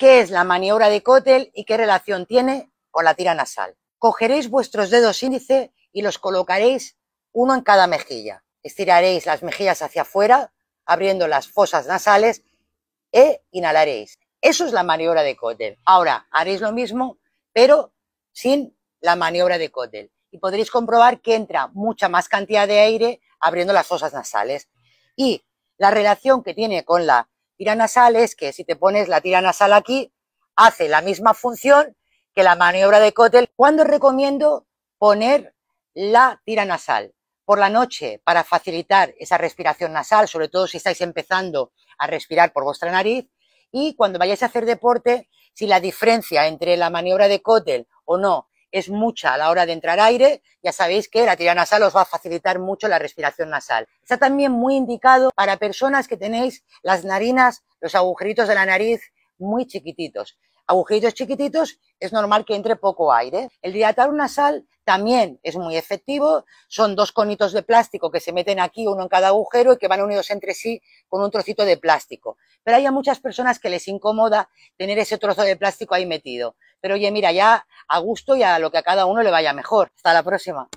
qué es la maniobra de Kotel y qué relación tiene con la tira nasal. Cogeréis vuestros dedos índice y los colocaréis uno en cada mejilla. Estiraréis las mejillas hacia afuera, abriendo las fosas nasales e inhalaréis. Eso es la maniobra de Kotel. Ahora haréis lo mismo, pero sin la maniobra de Kotel. Y podréis comprobar que entra mucha más cantidad de aire abriendo las fosas nasales. Y la relación que tiene con la Tira nasal es que si te pones la tira nasal aquí, hace la misma función que la maniobra de cótel. ¿Cuándo recomiendo poner la tira nasal? Por la noche, para facilitar esa respiración nasal, sobre todo si estáis empezando a respirar por vuestra nariz. Y cuando vayáis a hacer deporte, si la diferencia entre la maniobra de cótel o no es mucha a la hora de entrar aire, ya sabéis que la tira nasal os va a facilitar mucho la respiración nasal. Está también muy indicado para personas que tenéis las narinas, los agujeritos de la nariz muy chiquititos agujeritos chiquititos, es normal que entre poco aire. El dilatar nasal también es muy efectivo. Son dos conitos de plástico que se meten aquí, uno en cada agujero, y que van unidos entre sí con un trocito de plástico. Pero hay a muchas personas que les incomoda tener ese trozo de plástico ahí metido. Pero oye, mira, ya a gusto y a lo que a cada uno le vaya mejor. Hasta la próxima.